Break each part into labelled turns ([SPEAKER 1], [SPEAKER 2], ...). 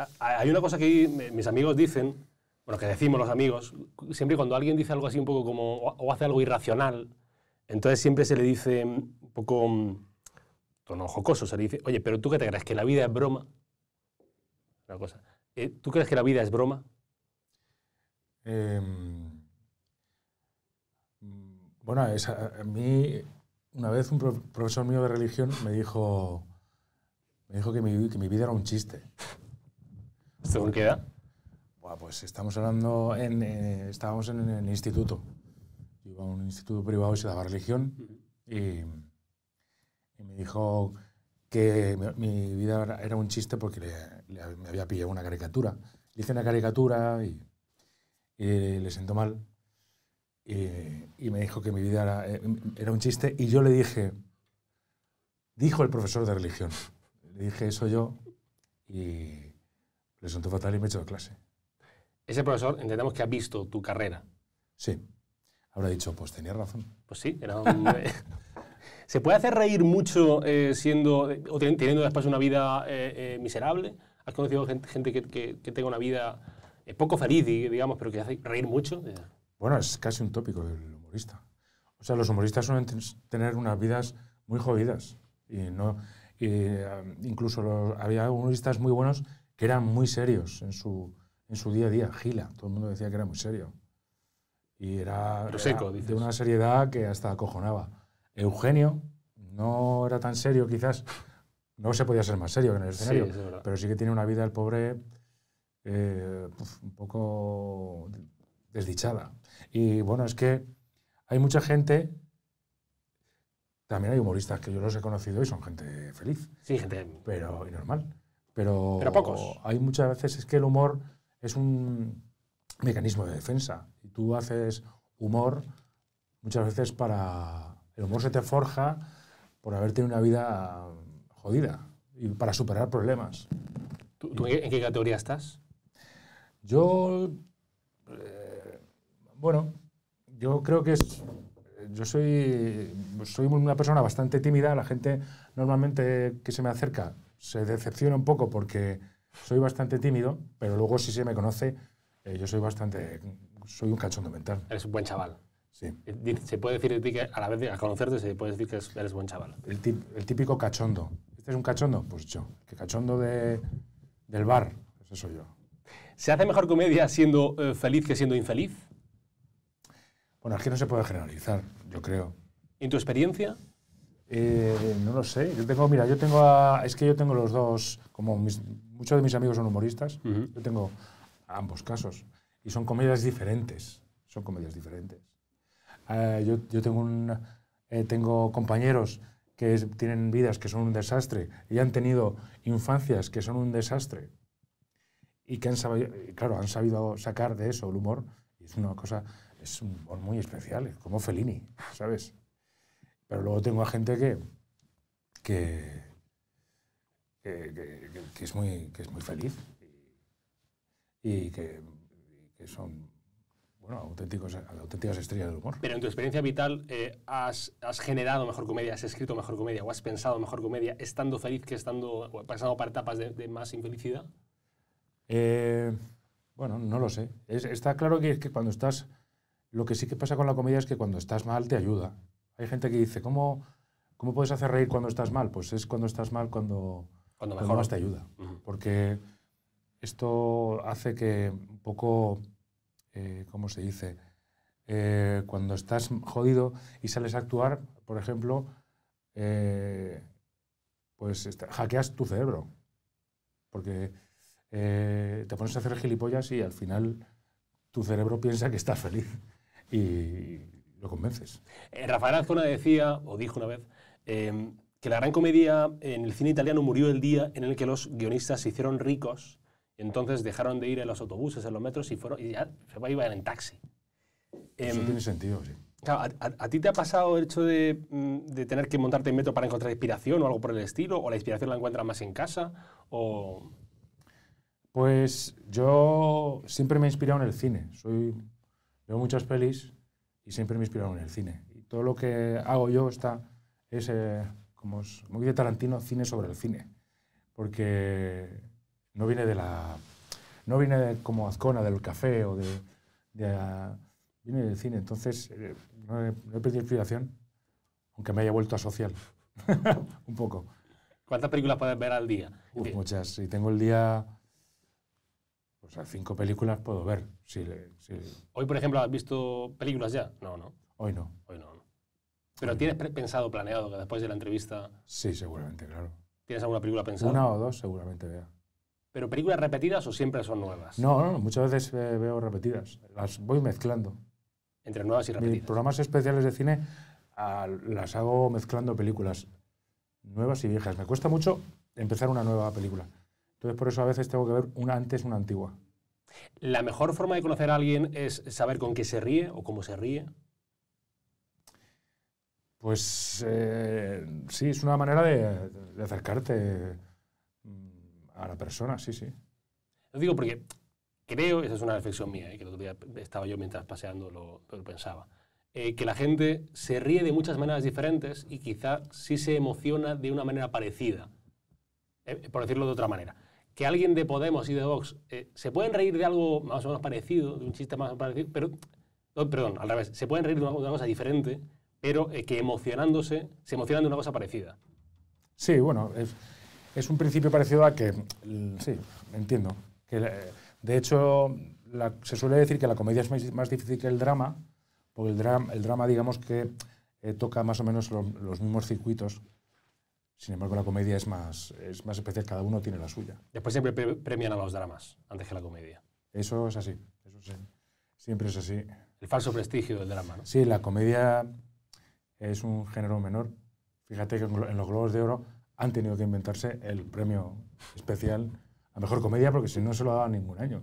[SPEAKER 1] Ah, ah, hay una cosa que mis amigos dicen, bueno, que decimos los amigos, siempre cuando alguien dice algo así un poco como, o hace algo irracional, entonces siempre se le dice un poco mm, tono jocoso, se le dice, oye, pero tú qué te crees, que la vida es broma. Una cosa. Eh, ¿Tú crees que la vida es broma?
[SPEAKER 2] Em, bueno, a, mí una vez un profesor mío de religión me dijo, me dijo que mi vida era un chiste. ¿Según qué edad? pues estamos hablando, en, eh, estábamos en, el instituto. Iba a un instituto privado y se daba religión. y, me dijo que mi, vida era un chiste porque me había pillado una caricatura. Le hice una caricatura y, le sentó mal. Y, me dijo que mi vida eh, era, un chiste. Y yo le dije, dijo el profesor de religión. Le dije eso yo y le sentó fatal y me he hecho de clase.
[SPEAKER 1] Ese profesor entendemos que ha visto tu carrera.
[SPEAKER 2] Sí. Habrá dicho, pues tenía razón.
[SPEAKER 1] Pues sí, era un... Eh, ¿Se puede hacer reír mucho eh, siendo eh, o teniendo después una vida miserable? ¿Has conocido gente, gente que, tenga una vida poco feliz, digamos, pero que hace reír mucho?
[SPEAKER 2] Bueno, es casi un tópico el humorista. O sea, los humoristas suelen tener unas vidas muy jodidas. Y no, incluso había humoristas muy buenos que eran muy serios en su, en su día a día. Gila, todo el mundo decía que era muy serio. Y era, de una seriedad que hasta acojonaba. Eugenio no era tan serio quizás, no se podía ser más serio que en el escenario, pero sí que tiene una vida el pobre eh, un poco desdichada. Y bueno, es que hay mucha gente, también hay humoristas que yo los he conocido y son gente feliz. Sí, gente. Pero y normal. Pero, Hay muchas veces es que el humor es un mecanismo de defensa. Y tú haces humor muchas veces para... El humor se te forja por haber tenido una vida jodida y para superar problemas. ¿Tú, en qué
[SPEAKER 1] categoría estás?
[SPEAKER 2] Yo... Eh, bueno, yo creo que es... Yo soy, soy una persona bastante tímida. La gente normalmente que se me acerca se decepciona un poco porque soy bastante tímido, pero luego si se me conoce, eh, yo soy bastante, soy un cachondo mental.
[SPEAKER 1] Eres un buen chaval. Sí. Se puede decir de ti que a la vez de conocerte se puede decir que eres buen chaval.
[SPEAKER 2] El, típico cachondo. ¿Este es un cachondo? Pues yo. ¿Qué cachondo de, del bar? Ese pues
[SPEAKER 1] soy yo. ¿Se hace mejor comedia siendo eh, feliz que siendo infeliz?
[SPEAKER 2] Bueno, aquí no se puede generalizar, yo creo.
[SPEAKER 1] ¿En tu experiencia?
[SPEAKER 2] Eh, no lo sé. Yo tengo, mira, yo tengo es que yo tengo los dos, como muchos de mis amigos son humoristas, yo tengo ambos casos. Y son comedias diferentes. Son comedias diferentes. Eh, yo, yo, tengo un, eh, tengo compañeros que tienen vidas que son un desastre y han tenido infancias que son un desastre y que han sabido, claro, han sabido sacar de eso el humor. es una cosa, es un humor muy especial, como Fellini, ¿sabes? Pero luego tengo a gente que, es, muy, es muy feliz y que, son auténticos, auténticas estrellas del humor.
[SPEAKER 1] Pero en tu experiencia vital, eh, has, generado mejor comedia, has escrito mejor comedia o has pensado mejor comedia estando feliz que estando pasando por etapas de, más infelicidad?
[SPEAKER 2] Eh, bueno, no lo sé. está claro que, que, cuando estás. Lo que sí que pasa con la comedia es que cuando estás mal te ayuda. Hay gente que dice, ¿cómo, cómo puedes hacer reír cuando estás mal? Pues es cuando estás mal cuando, cuando mejor te ayuda. Porque esto hace que un poco, eh, ¿cómo se dice? Eh, cuando estás jodido y sales a actuar, por ejemplo, eh, pues hackeas tu cerebro. Porque te pones a hacer gilipollas y al final tu cerebro piensa que estás feliz. Y lo convences. Eh, Rafael Azcona decía, o dijo una vez, eh,
[SPEAKER 1] que la gran comedia en el cine italiano murió el día en el que los guionistas se hicieron ricos, entonces dejaron de ir en los autobuses, en los metros y fueron y ya se iban en taxi.
[SPEAKER 2] Eso em, tiene sentido, sí.
[SPEAKER 1] ¿a, ti te ha pasado el hecho mm, de, tener que montarte en metro para encontrar inspiración o algo por el estilo? ¿O la inspiración la encuentras más en casa?
[SPEAKER 2] Pues yo siempre me he inspirado en el cine. Soy, veo muchas pelis y siempre me inspiraron en el cine. Y todo lo que hago yo está, es, eh, como, es, como dice Tarantino, cine sobre el cine, porque no viene de la... No viene de, como Azcona, del café o de... de ah, viene del cine, entonces eh, no, he, perdido inspiración, aunque me haya vuelto a social, un poco.
[SPEAKER 1] ¿Cuántas películas puedes ver al día?
[SPEAKER 2] muchas. Y tengo el día o sea, cinco películas puedo ver. Si,
[SPEAKER 1] Hoy, por ejemplo, ¿has visto películas ya? No, no.
[SPEAKER 2] Hoy no. Hoy no.
[SPEAKER 1] Pero tienes pensado, planeado, que después de la entrevista...
[SPEAKER 2] Sí, seguramente, claro.
[SPEAKER 1] ¿Tienes alguna película pensada? Una o
[SPEAKER 2] dos seguramente vea.
[SPEAKER 1] ¿Pero películas repetidas o siempre son nuevas?
[SPEAKER 2] No, no, muchas veces veo repetidas. Las voy mezclando. Entre nuevas y repetidas. Mis programas especiales de cine las hago mezclando películas nuevas y viejas. Me cuesta mucho empezar una nueva película. Entonces, por eso a veces tengo que ver una antes, una antigua.
[SPEAKER 1] ¿La mejor forma de conocer a alguien es saber con qué se ríe o cómo se ríe?
[SPEAKER 2] Pues eh, sí, es una manera de, acercarte mm, a la persona, sí, sí.
[SPEAKER 1] Lo digo porque creo, esa es una reflexión mía, eh, que el otro día estaba yo mientras paseando, lo, pensaba, eh, que la gente se ríe de muchas maneras diferentes y quizá sí se emociona de una manera parecida, por decirlo de otra manera que alguien de Podemos y de Vox eh, se pueden reír de algo más o menos parecido, de un chiste más parecido, pero, perdón, al revés, se pueden reír de una, cosa diferente, pero eh, que emocionándose, se emocionan de una cosa parecida.
[SPEAKER 2] Sí, bueno, es, un principio parecido a que, mm, sí, entiendo, que eh, de hecho se suele decir que la comedia es más, difícil que el drama, porque el, el drama digamos que toca más o menos los mismos circuitos sin embargo, la comedia es más, es más especial, cada uno tiene la suya.
[SPEAKER 1] Después siempre premian a los dramas antes que la comedia.
[SPEAKER 2] Eso es así, siempre es así.
[SPEAKER 1] El falso prestigio del drama,
[SPEAKER 2] ¿no? Sí, la comedia es un género menor. Fíjate que en los Globos de Oro han tenido que inventarse el premio especial a Mejor Comedia porque si no se lo daban ningún año.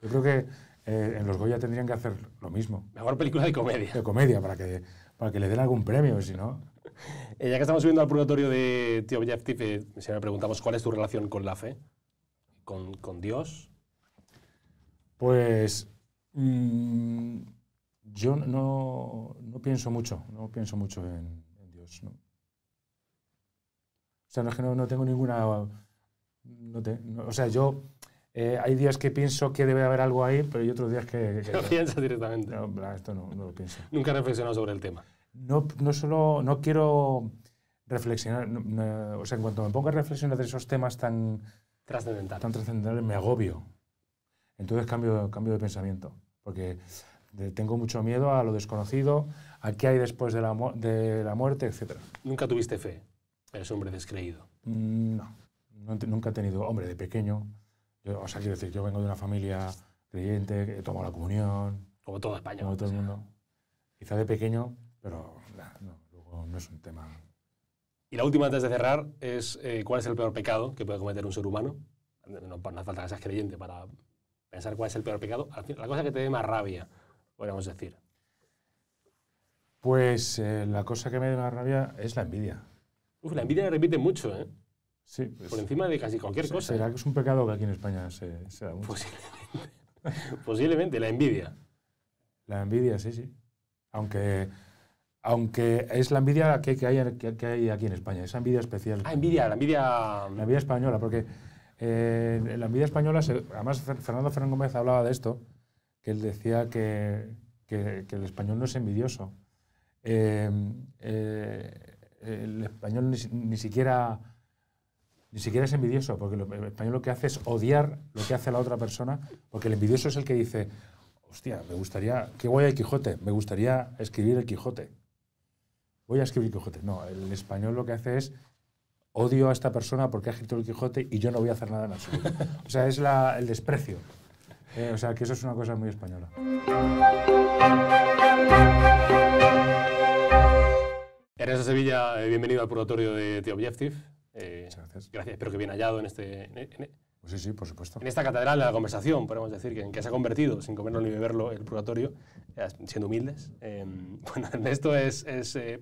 [SPEAKER 2] Yo creo que eh, en los Goya tendrían que hacer lo mismo. Mejor
[SPEAKER 1] película de comedia. De
[SPEAKER 2] comedia, para que, para que le den algún premio, si no... Eh, ya que estamos
[SPEAKER 1] subiendo al purgatorio de Tío Objective, si me preguntamos cuál es tu relación con la fe, con, Dios.
[SPEAKER 2] Pues mm, yo no, no, pienso mucho, no pienso mucho en, Dios. O sea, no es que no, tengo ninguna... o sea, yo... Eh, hay días que pienso que debe haber algo ahí, pero hay otros días que... no
[SPEAKER 1] pienso directamente. No, esto no lo pienso. Nunca he reflexionado sobre el tema
[SPEAKER 2] no, no solo, no quiero reflexionar, o sea, en cuanto me pongo a reflexionar de esos temas tan trascendentales, tan me agobio. Entonces cambio, cambio de pensamiento, porque tengo mucho miedo a lo desconocido, a qué hay después de la, de la muerte, etc. ¿Nunca tuviste
[SPEAKER 1] fe? Eres hombre descreído.
[SPEAKER 2] Mm, no, nunca he tenido, hombre, de pequeño. o sea, quiero decir, yo vengo de una familia creyente, he tomado la comunión. Como toda España. Como todo el mundo. Quizá de pequeño pero no, luego no es un tema. Y la última antes de cerrar
[SPEAKER 1] es eh, cuál es el peor pecado que puede cometer un ser humano. No, no hace falta que seas creyente para pensar cuál es el peor pecado. La cosa que te dé más rabia, podríamos decir.
[SPEAKER 2] Pues eh, la cosa que me da más rabia es la envidia.
[SPEAKER 1] la envidia la repite mucho, ¿eh?
[SPEAKER 2] Pues Por encima de casi cualquier cosa. ¿Será ¿eh? que es un pecado que aquí en España se, da mucho? Posiblemente. Posiblemente, la envidia. La envidia, sí, sí. Aunque aunque es la envidia que, hay, que, hay, aquí en España, esa envidia especial. Ah, envidia, la envidia... La envidia española, porque eh, la envidia española, además Fernando Fernández Gómez hablaba de esto, que él decía que, el español no es envidioso. Eh, eh, el español ni, siquiera... Ni siquiera es envidioso, porque el español lo que hace es odiar lo que hace la otra persona, porque el envidioso es el que dice, hostia, me gustaría, qué guay el Quijote, me gustaría escribir el Quijote voy a escribir el Quijote. No, el español lo que hace es odio a esta persona porque ha escrito el Quijote y yo no voy a hacer nada en absoluto. O sea, es el desprecio. Eh, o sea, que eso es una cosa muy española.
[SPEAKER 1] Ernesto Sevilla, eh, bienvenido al purgatorio de The Objective. Eh, Muchas gracias. Gracias, espero que bien hallado en este, en, pues sí, sí, por supuesto.
[SPEAKER 2] En esta catedral de la conversación, podemos decir, que, en que se ha convertido, sin
[SPEAKER 1] comerlo ni beberlo, el purgatorio, eh, siendo humildes. Em, eh, bueno, Ernesto es,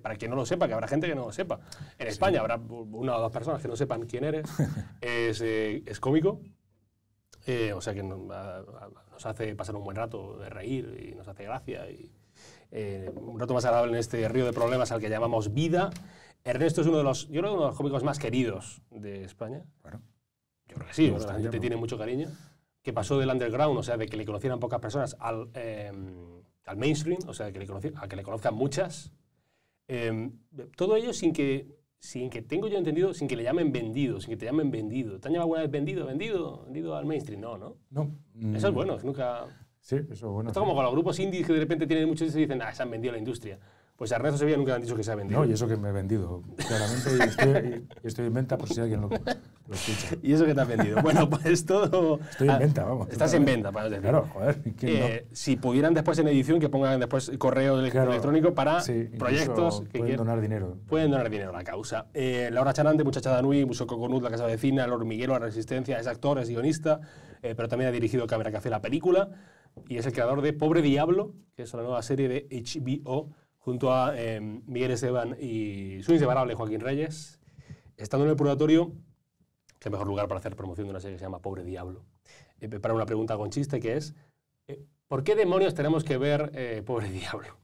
[SPEAKER 1] para quien no lo sepa, que habrá gente que no lo sepa. En España habrá una o dos personas que no sepan quién eres. Eh, es, cómico, eh, o sea que nos, hace pasar un buen rato de reír y nos hace gracia. Y, un rato más agradable en este río de problemas al que llamamos vida. Ernesto es uno de los, yo creo, uno de los cómicos más queridos de España. Bueno sí, la gente tiene mucho cariño. Que pasó del underground, o sea, de que le conocieran pocas personas, al, em, al mainstream, o sea, que le a que le conozcan muchas. Em, todo ello sin que, sin que, tengo yo entendido, sin que le llamen vendido, sin que te llamen vendido. ¿Te han llamado alguna vez vendido, vendido, vendido al mainstream? No, ¿no?
[SPEAKER 2] No. Eso es
[SPEAKER 1] bueno, nunca...
[SPEAKER 2] Sí, eso es bueno. Esto como con los
[SPEAKER 1] grupos indies que de repente tienen muchos y se dicen, ah, se han vendido a la industria. Pues a Ernesto Sevilla nunca han dicho que se ha vendido. No, y eso
[SPEAKER 2] que me he vendido. Claramente estoy, en venta por si alguien lo, escucha. ¿Y eso que te has vendido? Bueno, pues todo.
[SPEAKER 1] Estoy en ah, venta, vamos. Estás en venta, para decir. Claro, joder. Eh, Si pudieran después en edición que pongan
[SPEAKER 2] después correo electrónico para proyectos que Pueden donar dinero. Pueden donar
[SPEAKER 1] dinero a la causa. Eh, Laura Charante, Muchacha Danui, Muso Coconut, La Casa Vecina, El Hormiguero, La Resistencia, es actor, es guionista, eh, pero también ha dirigido Cámara Café, la película, y es el creador de Pobre Diablo, que es una nueva serie de HBO junto a eh, Miguel Esteban y su inseparable Joaquín Reyes, estando en el purgatorio, que mejor lugar para hacer promoción de una serie que se llama Pobre Diablo. Eh, para una pregunta con chiste que es, eh, ¿por qué demonios tenemos que ver Pobre
[SPEAKER 2] Diablo?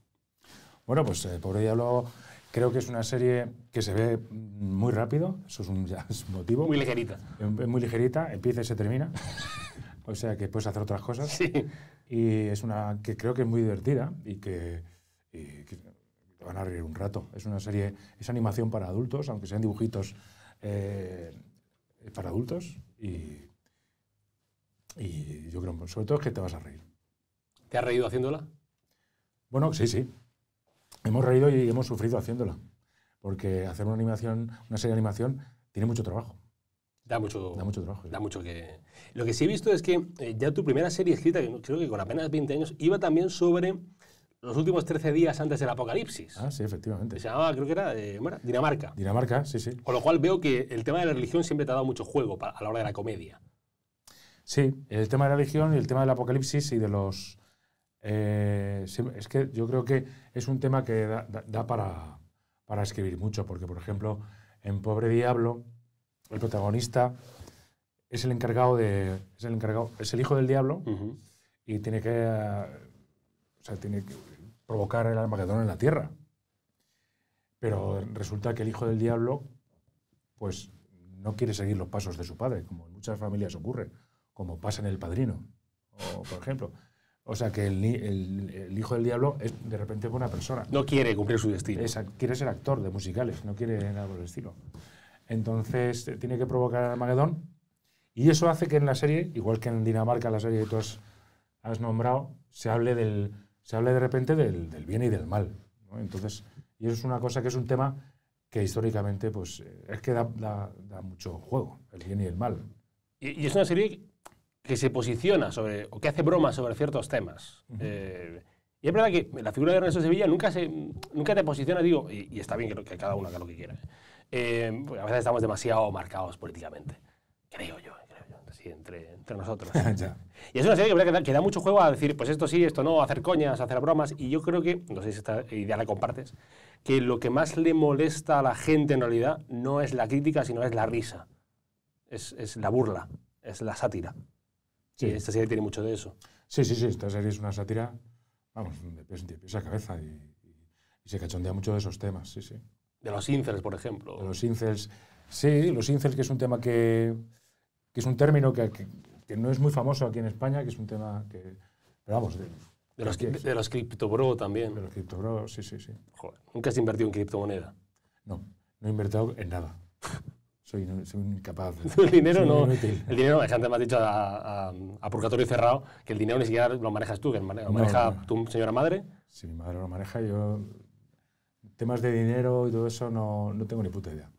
[SPEAKER 2] Bueno, pues Pobre Diablo creo que es una serie que se ve muy rápido, eso es un, motivo. Muy ligerita. Em, es muy ligerita, empieza y se termina. o sea que puedes hacer otras cosas. Y es una que creo que es muy divertida y que te van a reír un rato. Es una serie, es animación para adultos, aunque sean dibujitos eh, para adultos. Y, yo creo, sobre todo, es que te vas a reír.
[SPEAKER 1] ¿Te has reído haciéndola?
[SPEAKER 2] Bueno, sí, sí. Hemos reído y hemos sufrido haciéndola. Porque hacer una animación, una serie de animación, tiene mucho trabajo.
[SPEAKER 1] Da mucho, da mucho trabajo. Da mucho que... Lo que sí he visto es que eh, ya tu primera serie escrita, que creo que con apenas 20 años, iba también sobre los últimos 13 días antes del apocalipsis.
[SPEAKER 2] Ah, sí, efectivamente. Se
[SPEAKER 1] llamaba, creo que eh, era, Dinamarca.
[SPEAKER 2] Dinamarca, sí, sí.
[SPEAKER 1] Con lo cual veo que el tema de la religión siempre te ha dado mucho juego a la hora de la comedia.
[SPEAKER 2] Sí, el tema de la religión y el tema del apocalipsis y de los... Eh, es que yo creo que es un tema que da, para, para escribir mucho, porque por ejemplo, en Pobre Diablo, el protagonista es el encargado de... Es el, encargado, es el hijo del diablo y tiene que... O sea, tiene que provocar el Armagedón en la tierra. Pero resulta que el hijo del diablo, pues no quiere seguir los pasos de su padre, como en muchas familias ocurre, como pasa en el padrino, o, por ejemplo. O sea que el, hijo del diablo es de repente buena persona. No quiere cumplir su destino. quiere ser actor de musicales, no quiere nada por el estilo. Entonces tiene que provocar el Armagedón. Y eso hace que en la serie, igual que en Dinamarca, la serie que tú has nombrado, se hable del, se habla de repente del, bien y del mal. Entonces, y eso es una cosa que es un tema que históricamente pues, eh, es que da, mucho juego, el bien y el mal.
[SPEAKER 1] Y, es una serie que se posiciona sobre, o que hace bromas sobre ciertos temas. Eh, y es verdad que la figura de Ernesto Sevilla nunca, se, nunca te posiciona, digo, y, está bien que, cada uno haga lo que quiera. Eh, pues, a veces estamos demasiado marcados políticamente, creo yo entre, nosotros. y es una serie que, da, mucho juego a decir, pues esto sí, esto no, hacer coñas, hacer bromas. Y yo creo que, no sé si esta idea la compartes, que lo que más le molesta a la gente en realidad no es la crítica, sino es la risa. Es, es la burla, es la sátira.
[SPEAKER 2] Sí. esta serie tiene mucho de eso. Sí, sí, sí, esta serie es una sátira, vamos, de cabeza y, y, se cachondea mucho de esos temas, sí, sí. De los incels, por ejemplo. De los incels. Sí, los incels, que es un tema que, que es un término que, no es muy famoso aquí en España, que es un tema que, pero vamos, de,
[SPEAKER 1] los, de, criptobro también. De los criptobro, sí, sí, sí. Joder, ¿nunca has invertido en criptomoneda? No,
[SPEAKER 2] no he invertido en nada. soy, no, soy incapaz. el dinero no. El
[SPEAKER 1] dinero, antes me has dicho a, a, Purgatorio Cerrado que el dinero ni siquiera lo manejas tú, que lo maneja tu señora madre.
[SPEAKER 2] Si mi madre lo maneja, yo. Temas de dinero y todo eso no, no tengo ni puta idea.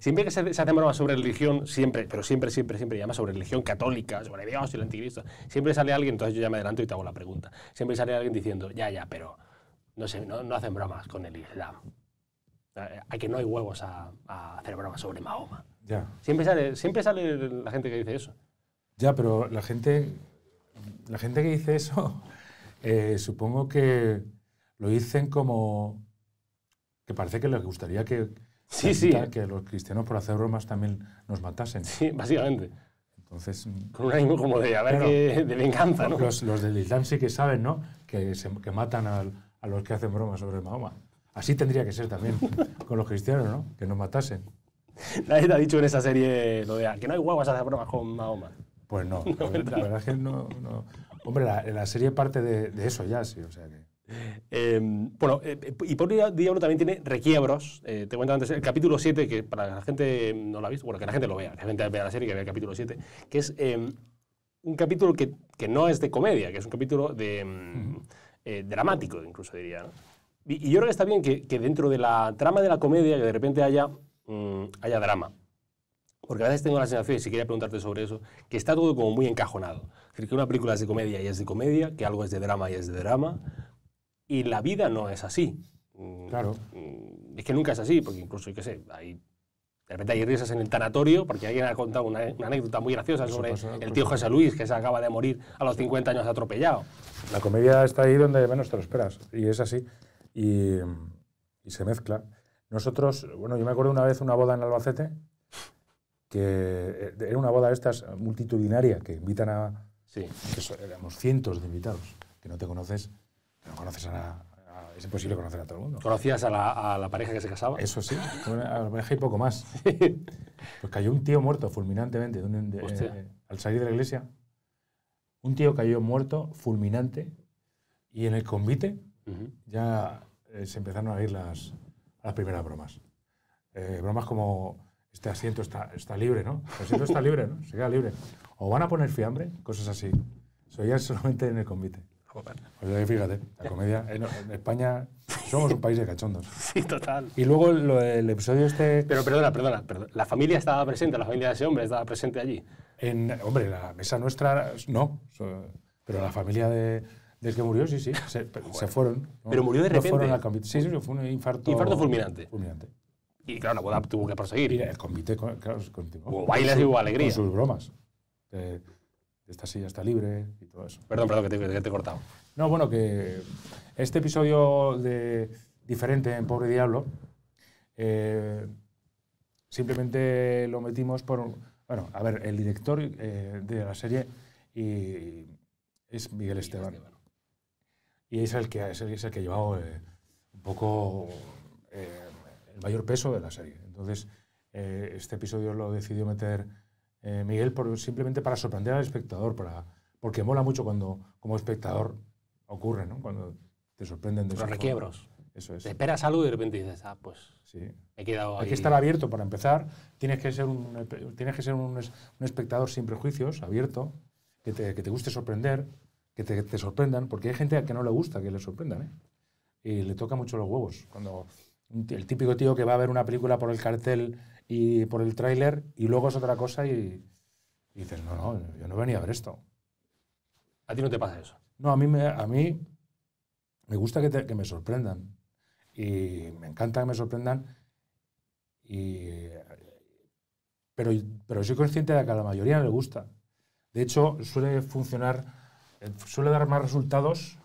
[SPEAKER 1] Siempre que se, hacen bromas sobre religión, siempre, pero siempre, siempre, siempre, llama sobre religión católica, sobre Dios y el anticristo, siempre sale alguien, entonces yo ya me adelanto y te hago la pregunta, siempre sale alguien diciendo, ya, ya, pero no, sé, no, hacen bromas con el Islam. Hay eh, que no hay huevos a, hacer bromas sobre Mahoma. Ya. Siempre, sale, siempre sale la gente que dice eso.
[SPEAKER 2] Ya, pero la gente, la gente que dice eso, eh, supongo que lo dicen como que parece que les gustaría que Sí, sí. Que los cristianos por hacer bromas también nos matasen. Sí, básicamente. Entonces, mm, con un ánimo como de, a ver, que, de venganza, ¿no? Los, los, del Islam sí que saben, ¿no? Que, se, que matan a los que hacen bromas sobre Mahoma. Así tendría que ser también con los cristianos, ¿no? Que nos matasen. Nadie te ha dicho en esa serie lo de ah, que no hay guaguas a hacer bromas con Mahoma. Pues no, la, verdad. es que no. Hombre, la, la serie parte de, de, eso ya, sí, o sea que.
[SPEAKER 1] Em, eh, bueno, y día Diablo también tiene requiebros. Eh, te cuento antes el capítulo 7, que para la gente no lo ha visto, bueno, que la gente lo vea, que la gente vea la serie, que vea el capítulo 7, que es em, un capítulo que, que, no es de comedia, que es un capítulo de, em, eh, dramático, incluso diría. Y, yo creo que está bien que, que, dentro de la trama de la comedia, que de repente haya, mm, haya drama. Porque a veces tengo la sensación, y si quería preguntarte sobre eso, que está todo como muy encajonado. Es decir, que una película es de comedia y es de comedia, que algo es de drama y es de drama y la vida no es así. Mm, claro. Mm, es que nunca es así, porque incluso, yo qué sé, hay, de repente hay risas en el tanatorio, porque alguien ha contado una, anécdota muy graciosa sobre el tío José Luis, que se acaba de morir a los 50 años atropellado.
[SPEAKER 2] La comedia está ahí donde menos te lo esperas, y es así, y, se mezcla. Nosotros, bueno, yo me acuerdo una vez una boda en Albacete, que eh, era una boda de estas multitudinaria, que invitan a... Sí. éramos cientos de invitados, que no te conoces no conoces a, es imposible conocer a todo el mundo.
[SPEAKER 1] ¿Conocías a la, pareja que se casaba? Eso sí,
[SPEAKER 2] a la pareja y poco más. pues cayó un tío muerto fulminantemente eh, al salir de la iglesia. Un tío cayó muerto, fulminante, y en el convite ya eh, se empezaron a ir las, las primeras bromas. Eh, bromas como este asiento está, está libre, ¿no? El este asiento está libre, ¿no? Se queda libre. O van a poner fiambre, cosas así. Eso ya solamente en el convite. Pues fíjate, la comedia. En, España somos un país de cachondos. sí, total. Y luego el episodio este. Pero perdona, perdona,
[SPEAKER 1] La familia estaba presente, la familia de ese hombre estaba presente allí.
[SPEAKER 2] hombre, la mesa nuestra no. Pero la familia de, desde que murió, sí, sí. Se, fueron. Pero murió de repente. fueron al convite. Sí, sí, fue un infarto. Infarto fulminante. Fulminante. Y claro, la boda tuvo que proseguir. el convite, claro, continuó. Hubo bailes y hubo alegría. Con sus bromas. Eh, esta silla está libre y todo eso. Perdón, perdón, que te, he cortado. No, bueno, que este episodio de diferente en Pobre Diablo, eh, simplemente lo metimos por... Bueno, a ver, el director eh, de la serie y es Miguel Esteban. Y es el que, que ha llevado eh, un poco el mayor peso de la serie. Entonces, este episodio lo decidió meter eh, Miguel, por, simplemente para sorprender al espectador, para, porque mola mucho cuando como espectador ocurre, Cuando te sorprenden de Los requiebros.
[SPEAKER 1] Eso es. Te esperas algo y de repente dices, ah, pues sí. he quedado Hay que estar
[SPEAKER 2] abierto para empezar. Tienes que ser un, tienes que ser un, espectador sin prejuicios, abierto, que te, guste sorprender, que te, sorprendan, porque hay gente a la que no le gusta que le sorprendan, ¿eh? Y le toca mucho los huevos. Cuando el típico tío que va a ver una película por el cartel y por el tráiler y luego es otra cosa y, y, dices, no, no, yo no venía a ver esto. ¿A ti no te pasa eso? No, a mí me, a mí me gusta que, que me sorprendan y me encanta que me sorprendan y, pero, pero soy consciente de que a la mayoría no le gusta. De hecho, suele funcionar, eh, suele dar más resultados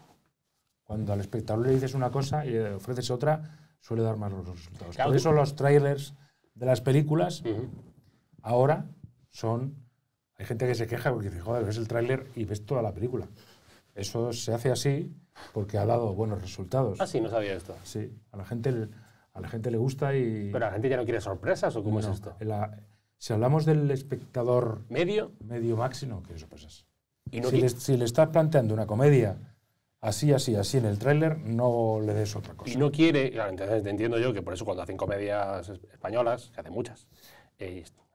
[SPEAKER 2] cuando al espectador le dices una cosa y le ofreces otra, suele dar más resultados. Por eso los trailers de las películas, ahora son... Hay gente que se queja porque dice, joder, ves el tráiler y ves toda la película. Eso se hace así porque ha dado buenos resultados. Ah, sí, no sabía esto. Sí, a la gente, a la gente le gusta y... Pero la gente ya no quiere sorpresas o cómo es esto. si hablamos del espectador... ¿Medio? Medio máximo, que quiere sorpresas. si le estás planteando una comedia así, así, así en el tráiler, no le des otra
[SPEAKER 1] cosa. Y no quiere, claro, entonces entiendo yo que por eso cuando hacen comedias españolas, que hacen muchas,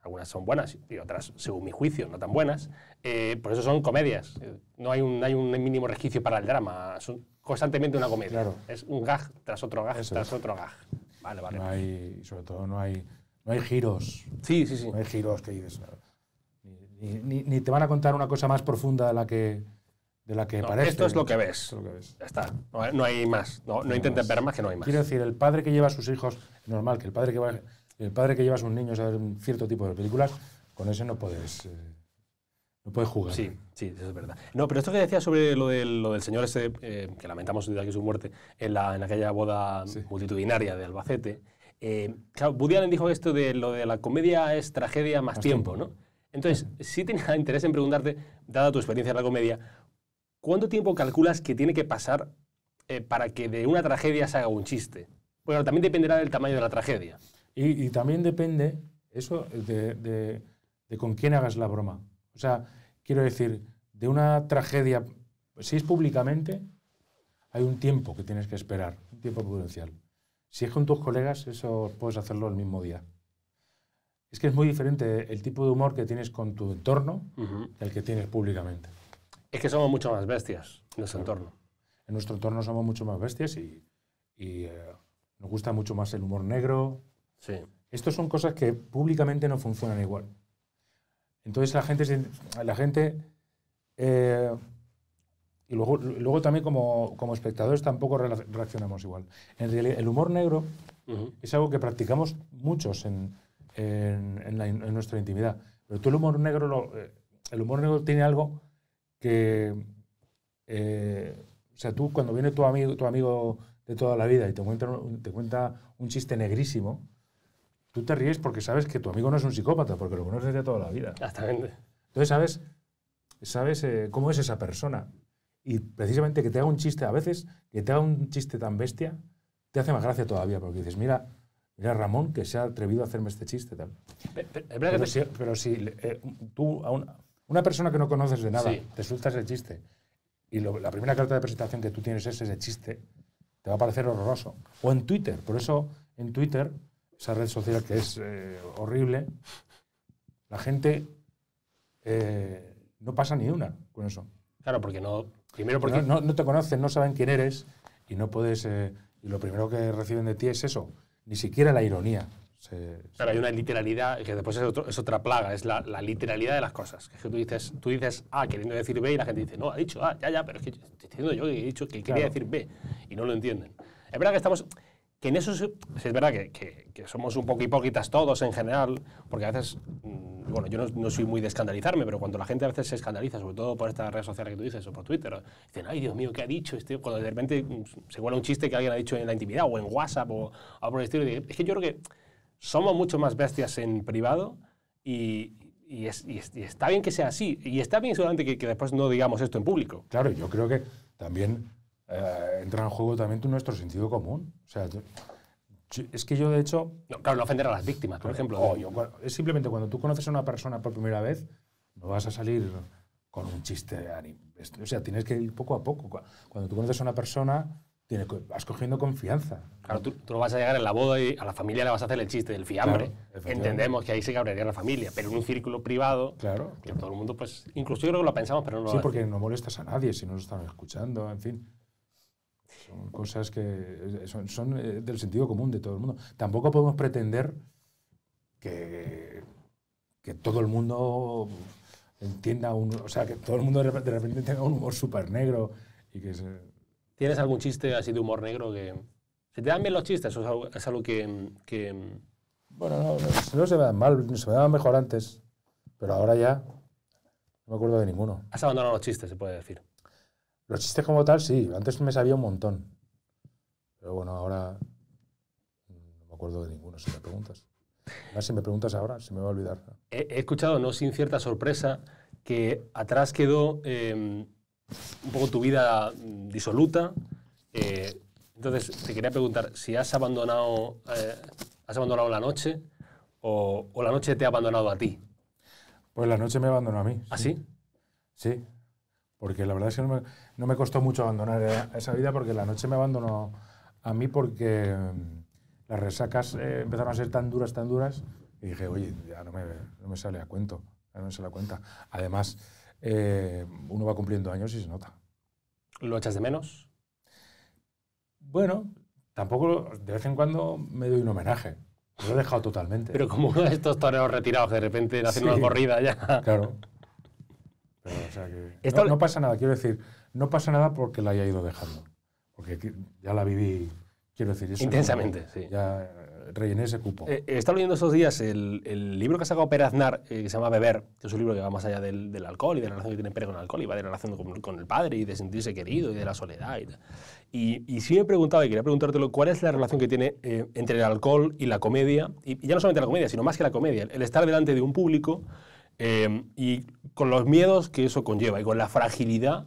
[SPEAKER 1] algunas son buenas y otras, según mi juicio, no tan buenas, eh, por eso son comedias. No hay un, hay un mínimo resquicio para el drama, son constantemente una comedia. Claro. Es
[SPEAKER 2] un gag tras otro gag tras otro gag. Vale, vale. sobre todo no hay, no hay giros. Sí, sí, sí. No hay giros que dices. Ni, ni te van a contar una cosa más profunda de la que de la que no, Esto es lo que
[SPEAKER 1] ves. Ya está. No, hay más. No,
[SPEAKER 2] no, intenten ver más que no hay más. Quiero decir, el padre que lleva a sus hijos, normal, que el padre que, el padre que lleva a sus niños a ver un cierto tipo de película, con ese no puedes. Eh, no puedes jugar. Sí,
[SPEAKER 1] sí, eso es verdad. No, pero esto que decía sobre lo del, lo del señor ese, eh, que lamentamos su muerte, en, la, en aquella boda multitudinaria de Albacete, eh, claro, Woody Allen dijo esto de lo de la comedia es tragedia más, tiempo, ¿no? Entonces, sí tenía interés en preguntarte, dada tu experiencia en la comedia, ¿cuánto tiempo calculas que tiene que pasar eh, para que de una tragedia se haga un chiste? Bueno, también dependerá del tamaño de la tragedia.
[SPEAKER 2] Y, también depende eso de, con quién hagas la broma. O sea, quiero decir, de una tragedia, si es públicamente, hay un tiempo que tienes que esperar, un tiempo prudencial. Si es con tus colegas, eso puedes hacerlo el mismo día. Es que es muy diferente el tipo de humor que tienes con tu entorno del que tienes públicamente. Es que somos mucho más bestias en nuestro entorno. En nuestro entorno somos mucho más bestias y, eh, nos gusta mucho más el humor negro. Sí. Estas son cosas que públicamente no funcionan igual. Entonces la gente, la gente eh, y luego, luego también como, espectadores tampoco reaccionamos igual. En realidad, el humor negro es algo que practicamos muchos en, nuestra intimidad. Pero tú el humor negro, eh, el humor negro tiene algo que, eh, o sea, tú cuando viene tu amigo, tu amigo de toda la vida y te cuenta, te cuenta un chiste negrísimo, tú te ríes porque sabes que tu amigo no es un psicópata, porque lo conoces de toda la vida. Exactamente. Entonces sabes, sabes eh, cómo es esa persona. Y precisamente que te haga un chiste, a veces, que te haga un chiste tan bestia, te hace más gracia todavía, porque dices, mira, mira Ramón que se ha atrevido a hacerme este chiste. Tal. Pero, pero si, eh, tú aún... Una persona que no conoces de nada, te sueltas el chiste. Y la primera carta de presentación que tú tienes es ese chiste, te va a parecer horroroso. O en Twitter, por eso en Twitter, esa red social que es eh, horrible, la gente eh, no pasa ni una con eso.
[SPEAKER 1] Claro, porque no. Primero porque. No,
[SPEAKER 2] te conocen, no saben quién eres y no puedes. Eh, y lo primero que reciben de ti es eso, ni siquiera la ironía. Pero
[SPEAKER 1] hay una literalidad que después es, es otra plaga, es la, literalidad de las cosas. que tú dices, tú dices A ah, queriendo decir B y la gente dice, no, ha dicho A, ah, ya, ya, pero es que estoy diciendo yo que he dicho que quería decir B y no lo entienden. Es verdad que estamos, que en eso es verdad que, que, somos un poco hipócritas todos en general, porque a veces, mm, bueno, yo no, no, soy muy de escandalizarme, pero cuando la gente a veces se escandaliza, sobre todo por estas redes sociales que tú dices o por Twitter, dicen, ay Dios mío, ¿qué ha dicho este? Cuando de repente mm, se vuelve un chiste que alguien ha dicho en la intimidad o en WhatsApp o algo por el estilo, es que yo creo que somos mucho más bestias en privado y, y, es, y, está bien que sea así. Y está bien seguramente que, que, después
[SPEAKER 2] no digamos esto en público. Claro, yo creo que también eh, entra en juego también nuestro sentido común. O sea, es que yo de hecho... No, claro, no ofender a las víctimas, por ejemplo. Oh, es simplemente cuando tú conoces a una persona por primera vez, no vas a salir con un chiste. O sea, tienes que ir poco a poco. Cuando tú conoces a una persona vas cogiendo confianza.
[SPEAKER 1] Claro, tú, vas a llegar en la boda y a la familia le vas a hacer el chiste del fiambre. Entendemos que ahí se cabrearía la familia, pero en un círculo privado, claro, que todo el mundo, pues, incluso yo creo que lo pensamos, pero no lo Sí, porque
[SPEAKER 2] no molestas a nadie si no lo están escuchando, en fin. Son cosas que eh, son, son eh, del sentido común de todo el mundo. Tampoco podemos pretender que, que todo el mundo entienda, un, o sea, que todo el mundo de repente tenga un humor súper negro y que se
[SPEAKER 1] ¿Tienes algún chiste así de humor negro que... ¿Se te dan bien los chistes o es algo, que,
[SPEAKER 2] Bueno, no, no, se me dan mal, se me daban mejor antes, pero ahora ya no me acuerdo de ninguno. Has abandonado los chistes, se puede decir. Los chistes como tal, sí. Antes me sabía un montón. Pero bueno, ahora no me acuerdo de ninguno si me preguntas. más si me preguntas ahora, se me va a olvidar.
[SPEAKER 1] He, escuchado, no sin cierta sorpresa, que atrás quedó... Em, un poco tu vida disoluta. Eh, entonces, te quería preguntar si has abandonado, eh, has abandonado la noche o, la noche te ha abandonado a ti.
[SPEAKER 2] Pues la noche me abandonó a mí. ¿Ah, sí? Sí, porque la verdad es que no me, costó mucho abandonar eh, esa vida porque la noche me abandonó a mí porque mm, las resacas empezaron a ser tan duras, tan duras, y dije, oye, ya no me, no me sale a cuento, ya no me sale a cuenta. Además, eh, uno va cumpliendo años y se nota. ¿Lo echas de menos? Bueno, tampoco de vez en cuando me doy un homenaje. Lo he dejado totalmente. Pero como estos
[SPEAKER 1] toreros retirados de repente hacen una corrida ya.
[SPEAKER 2] Claro. no, pasa nada, quiero decir, no pasa nada porque la haya ido dejando. Porque ya la viví, quiero decir. Intensamente, sí rellené ese cupo.
[SPEAKER 1] Eh, eh, estaba leyendo estos días el, libro que ha sacado Pérez Aznar, eh, que se llama Beber, que es un libro que va más allá del, alcohol y de la relación que tiene Pérez con el alcohol, y va de la relación con, el padre y de sentirse querido y de la soledad. Y, Y, y, sí me preguntaba, y quería preguntártelo, ¿cuál es la relación que tiene entre el alcohol y la comedia? Y, ya no solamente la comedia, sino más que la comedia. El, estar delante de un público y con los miedos que eso conlleva y con la fragilidad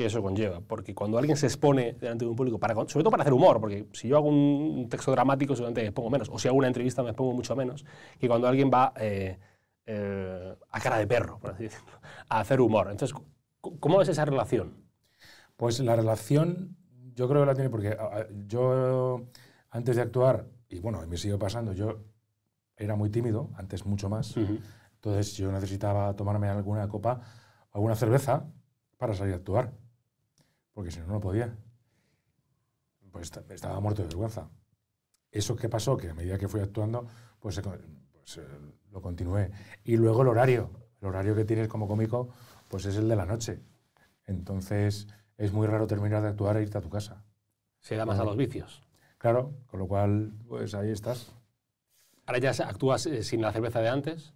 [SPEAKER 1] que eso conlleva. Porque cuando alguien se expone delante de un público, sobre todo para hacer humor, porque si yo hago un texto dramático seguramente me expongo menos, o si hago una entrevista me expongo mucho menos, que cuando alguien va eh, eh, a cara de perro, por así decirlo, a hacer humor. Entonces,
[SPEAKER 2] ¿cómo ves esa relación? Pues la relación yo creo que la tiene porque yo antes de actuar, y bueno, me sigue pasando, yo era muy tímido, antes mucho más, entonces yo necesitaba tomarme alguna copa, alguna cerveza para salir a actuar porque si no, no podía. Pues estaba muerto de vergüenza. Eso que pasó, que a medida que fui actuando, pues, eh, pues eh, lo continué. Y luego el horario. El horario que tienes como cómico, pues es el de la noche. Entonces, es muy raro terminar de actuar e irte a tu casa.
[SPEAKER 1] Se da más a los vicios.
[SPEAKER 2] Claro, con lo cual,
[SPEAKER 1] pues ahí estás. ¿Ahora ya actúas eh, sin la
[SPEAKER 2] cerveza de antes?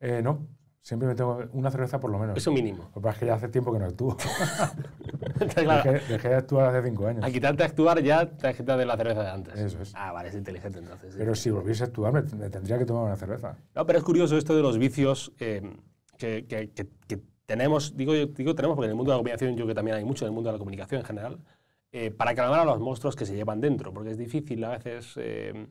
[SPEAKER 2] no, Siempre me tengo una cerveza por lo menos. Es un mínimo. Lo que es que ya hace tiempo que no actúo. dejé, de actuar hace cinco años. Al quitarte de actuar
[SPEAKER 1] ya te has de la cerveza de antes. Eso es. Ah, vale, es inteligente entonces. Pero
[SPEAKER 2] si volviese a actuar me, tendría que tomar una cerveza.
[SPEAKER 1] No, pero es curioso esto de los vicios eh, que, que, tenemos, digo, digo tenemos porque en el mundo de la comunicación yo que también hay mucho, en el mundo de la comunicación en general, eh, para calmar a los monstruos que se llevan dentro, porque es difícil a veces... Eh,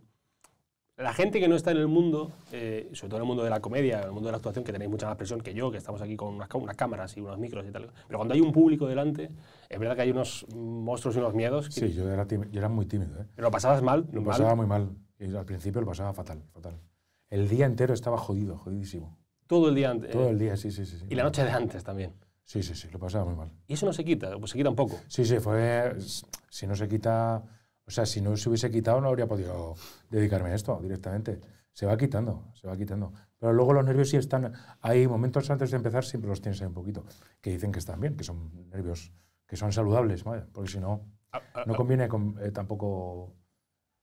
[SPEAKER 1] la gente que no está en el mundo, eh, sobre todo en el mundo de la comedia, en el mundo de la actuación, que tenéis mucha más presión que yo, que estamos aquí con unas, cámaras y unos micros y tal. Pero cuando hay un público delante, es verdad que hay unos monstruos y unos miedos. sí, yo era,
[SPEAKER 2] muy tímido. ¿eh? lo pasabas mal? Lo pasaba muy mal. al principio lo pasaba fatal, fatal. El día entero estaba jodido, jodidísimo.
[SPEAKER 1] Todo el día antes. Todo el día,
[SPEAKER 2] sí, sí. sí. Y la noche de
[SPEAKER 1] antes también.
[SPEAKER 2] Sí, sí, sí, lo pasaba muy mal. ¿Y eso no se quita? Pues se quita un poco. Sí, sí, fue. Si no se quita o sea, si no se hubiese quitado, no habría podido dedicarme a esto directamente. Se va quitando, se va quitando. Pero luego los nervios sí están. Hay momentos antes de empezar, siempre los tienes ahí un poquito, que dicen que están bien, que son nervios, que son saludables, porque si no, ah, ah, no ah. conviene eh, tampoco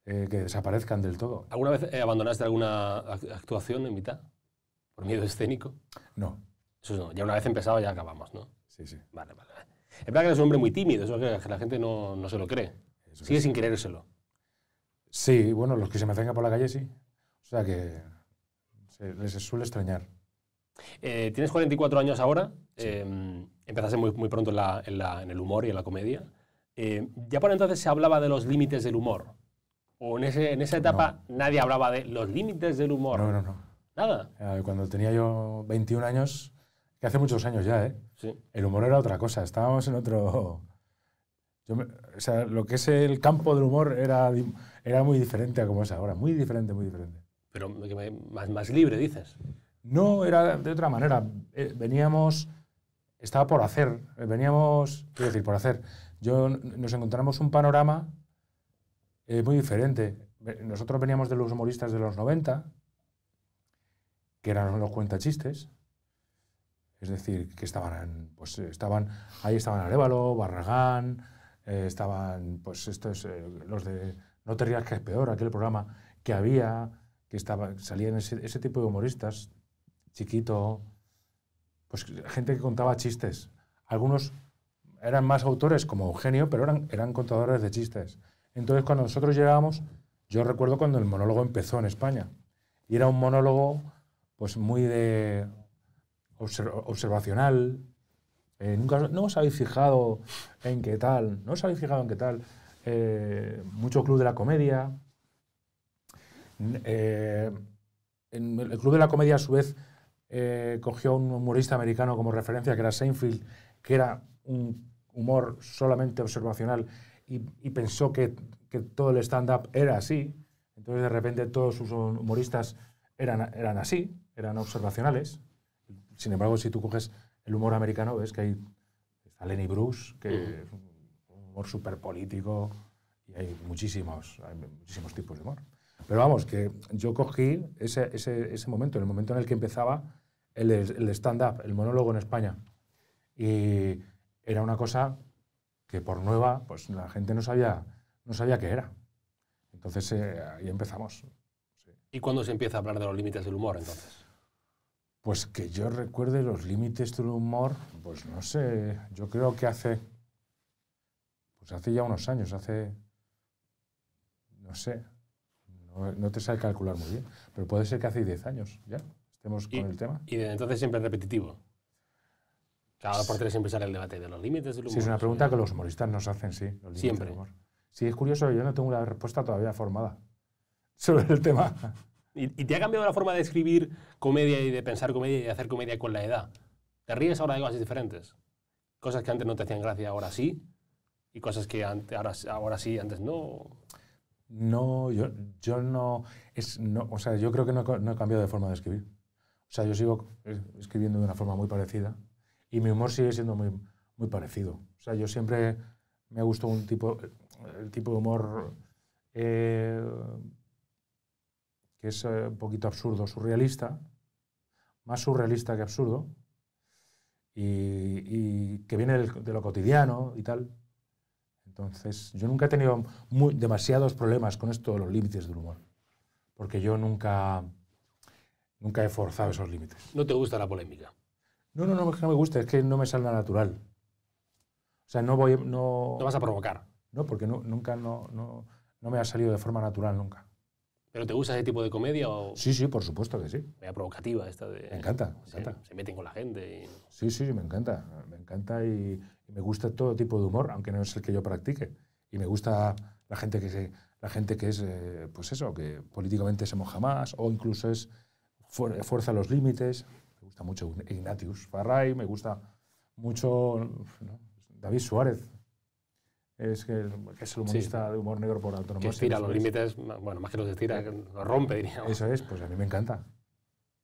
[SPEAKER 2] eh, que desaparezcan del todo.
[SPEAKER 1] ¿Alguna vez eh, abandonaste alguna actuación en mitad? ¿Por miedo escénico? No. Eso no. Ya una vez empezado, ya acabamos, ¿no? Sí, sí. Vale, vale. Es verdad que eres un hombre muy tímido, eso es que la gente no, no se lo cree. Sigue
[SPEAKER 2] sin creérselo. Sí, bueno, los que se me acercan por la calle sí. O sea que se les suele extrañar.
[SPEAKER 1] Eh, tienes 44 años ahora. Em, empezaste muy, muy pronto en, la, en, la, en, el humor y en la comedia. Em, ya por entonces se hablaba de los límites del humor. O en, ese, en esa etapa nadie hablaba de los límites del humor. No, no, no. Nada.
[SPEAKER 2] Eh, cuando tenía yo 21 años, que hace muchos años ya, ¿eh? Sí. El humor era otra cosa. Estábamos en otro o sea, lo que es el campo del humor era, era muy diferente a como es ahora, muy diferente, muy diferente.
[SPEAKER 1] Pero más, libre, dices.
[SPEAKER 2] No, era de otra manera. Eh, veníamos, estaba por hacer, eh, veníamos, quiero decir, por hacer. Yo, nos encontramos un panorama eh, muy diferente. Nosotros veníamos de los humoristas de los 90, que eran los chistes. Es decir, que estaban, pues estaban, ahí estaban Arevalo, Barragán, eh, estaban pues eh, los de No te rías que es peor, aquel programa que había, que estaba, salían ese, tipo de humoristas, chiquito, pues gente que contaba chistes. Algunos eran más autores como Eugenio, pero eran, eran contadores de chistes. Entonces, cuando nosotros llegábamos, yo recuerdo cuando el monólogo empezó en España. Y era un monólogo pues muy de observacional, eh, ¿No os habéis fijado en qué tal? ¿No os habéis fijado en qué tal? Eh, mucho club de la comedia. Eh, el club de la comedia, a su vez, cogió a un humorista americano como referencia, que era Seinfeld, que era un humor solamente observacional y, pensó que, todo el stand-up era así. Entonces, de repente, todos sus humoristas eran, eran así, eran observacionales. Sin embargo, si tú coges el humor americano, ves que hay, está Lenny Bruce, que es un humor súper político, y hay muchísimos, hay muchísimos tipos de humor. Pero vamos, que yo cogí ese, ese, ese momento, el momento en el que empezaba el, el stand-up, el monólogo en España. Y era una cosa que por nueva, pues la gente no sabía, no sabía qué era. Entonces eh, ahí empezamos.
[SPEAKER 1] ¿Y cuándo se empieza a hablar de los límites
[SPEAKER 2] del humor entonces? Pues que yo recuerde los límites del humor, pues no sé, yo creo que hace, pues hace ya unos años, hace, no sé, no, te sabe calcular muy bien, pero puede ser que hace 10 años ya, estemos con el tema.
[SPEAKER 1] Y desde entonces siempre es repetitivo. Cada por tres siempre sale el debate de los límites del humor. Sí, es una pregunta que
[SPEAKER 2] los humoristas nos hacen, sí, los límites siempre. del humor. Sí, es curioso, yo no tengo una respuesta todavía formada sobre el tema.
[SPEAKER 1] ¿Y, te ha cambiado la forma de escribir comedia y de pensar comedia y de hacer comedia con la edad? ¿Te ríes ahora de cosas diferentes? Cosas que antes no te hacían gracia, ahora sí. Y cosas que antes, ahora, ahora sí, antes no.
[SPEAKER 2] No, yo, yo no, es, no. O sea, yo creo que no, no he cambiado de forma de escribir. O sea, yo sigo eh, escribiendo de una forma muy parecida y mi humor sigue siendo muy, muy parecido. O sea, yo siempre me ha gustado un tipo, el tipo de humor eh, que es eh, un poquito absurdo, surrealista, más surrealista que absurdo, y, que viene de lo cotidiano y tal. Entonces, yo nunca he tenido demasiados problemas con esto de los límites del humor, porque yo nunca, nunca he forzado esos límites.
[SPEAKER 1] ¿No te gusta la polémica?
[SPEAKER 2] No, no, no, no me gusta, es que no me sale natural. O sea, no voy... No, vas a provocar. No, porque nunca no, no me ha salido de forma natural, nunca.
[SPEAKER 1] ¿Pero te gusta ese tipo de comedia? Sí,
[SPEAKER 2] sí, por supuesto que sí.
[SPEAKER 1] Media provocativa esta de... Me encanta, me encanta. Se, meten con la gente. Y...
[SPEAKER 2] Sí, sí, me encanta. Me encanta y, me gusta todo tipo de humor, aunque no es el que yo practique. Y me gusta la gente que, se, la gente que es, eh, pues eso, que políticamente se moja más o incluso es fuerza los límites. Me gusta mucho Ignatius Farray, me gusta mucho David Suárez es que, es el humorista de humor negro por autonomía. Que estira los límites,
[SPEAKER 1] bueno, más que los estira, eh, los rompe, diría Eso
[SPEAKER 2] es, pues a mí me encanta.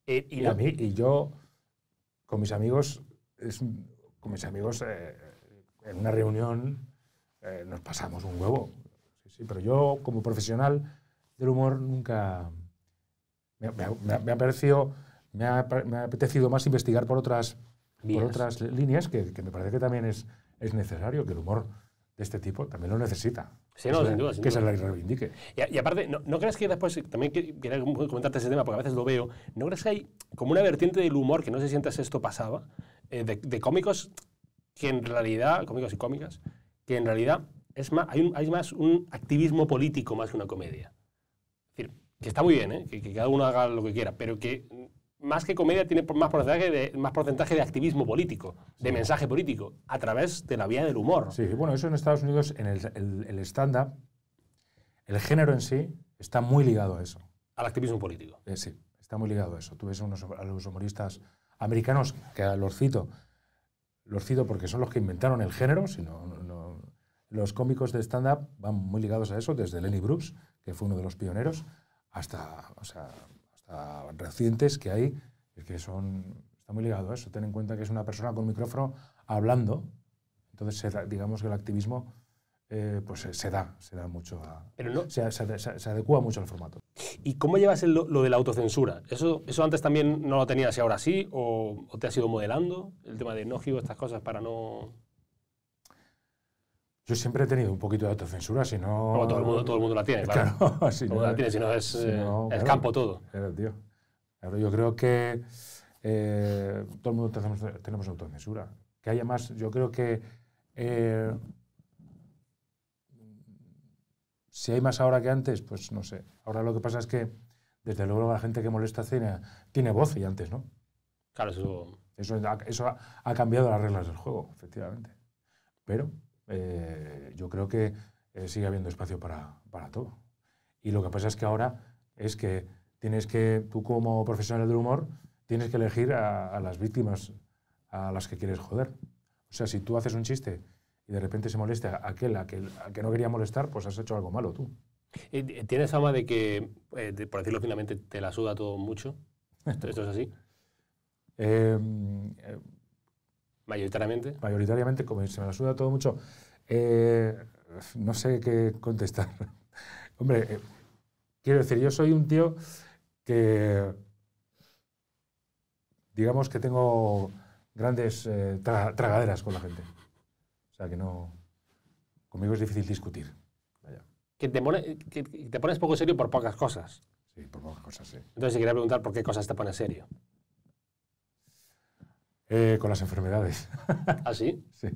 [SPEAKER 1] Eh, y, a mí,
[SPEAKER 2] y, yo, con mis amigos, es, con mis amigos, eh, en una reunión nos pasamos un huevo. Sí, pero yo, como profesional del humor, nunca... Me, ha, parecido, me, ha, apetecido más investigar por otras, por otras líneas, que, que, me parece que también es, es necesario, que el humor este tipo también lo necesita. Sí, no, sin duda, que se le reivindique.
[SPEAKER 1] Y, aparte, ¿no, crees que después, también quería comentarte ese tema, porque a veces lo veo, ¿no crees que hay como una vertiente del humor, que no se si esto pasaba, eh, de, cómicos que en realidad, cómicos y cómicas, que en realidad es más, hay, hay más un activismo político más que una comedia? Es decir, que está muy bien, ¿eh? que, que cada uno haga lo que quiera, pero que más que comedia, tiene más porcentaje de, más porcentaje de activismo político, de mensaje político, a través de
[SPEAKER 2] la vía del humor. Sí, bueno, eso en Estados Unidos, en el, el stand-up, el género en sí está muy ligado a eso. Al activismo político. Eh, sí, está muy ligado a eso. Tú ves a los humoristas americanos, que los cito, los cito porque son los que inventaron el género, sino los cómicos de stand-up van muy ligados a eso, desde Lenny Brooks, que fue uno de los pioneros, hasta, recientes que hay, que son, está muy ligado a eso. Ten en cuenta que es una persona con micrófono hablando. Entonces, digamos que el activismo eh, pues se da, se da mucho a, se, adecua mucho al formato.
[SPEAKER 1] ¿Y cómo llevas lo de la autocensura? ¿Eso, ¿Eso antes también no lo tenías y ahora sí? ¿O, te has ido modelando el tema de no giro estas cosas para no...?
[SPEAKER 2] Yo siempre he tenido un poquito de autocensura, si no... Como todo el mundo, todo el mundo la tiene, claro. claro si todo no, la tiene, si no es el eh, campo todo. Claro, tío. yo creo que eh, todo el mundo tenemos, tenemos, autocensura. Que haya más, yo creo que... Eh, si hay más ahora que antes, pues no sé. Ahora lo que pasa es que, desde luego, la gente que molesta tiene, tiene voz y antes no. Claro, eso... Eso, ha, eso ha cambiado las reglas del juego, efectivamente. Pero eh, yo creo que eh, sigue habiendo espacio para, para, todo. Y lo que pasa es que ahora es que tienes que, tú como profesional del humor, tienes que elegir a, las víctimas a las que quieres joder. O sea, si tú haces un chiste y de repente se molesta a aquel a que, que no quería molestar, pues has hecho algo malo tú.
[SPEAKER 1] ¿Tienes fama de que, eh, por decirlo finalmente, te la suda todo mucho? ¿Esto es así?
[SPEAKER 2] Em,
[SPEAKER 1] ¿Mayoritariamente?
[SPEAKER 2] Mayoritariamente, como se me suda todo mucho. Eh, no sé qué contestar. Hombre, eh, quiero decir, yo soy un tío que, digamos que tengo grandes eh, tragaderas con la gente. O sea que no, conmigo es difícil discutir.
[SPEAKER 1] Que, te que te pones poco serio por pocas cosas.
[SPEAKER 2] Sí, por pocas cosas, sí.
[SPEAKER 1] Entonces, si quería preguntar por qué cosas te pones serio.
[SPEAKER 2] Eh, con las enfermedades.
[SPEAKER 1] ¿Ah, sí? sí.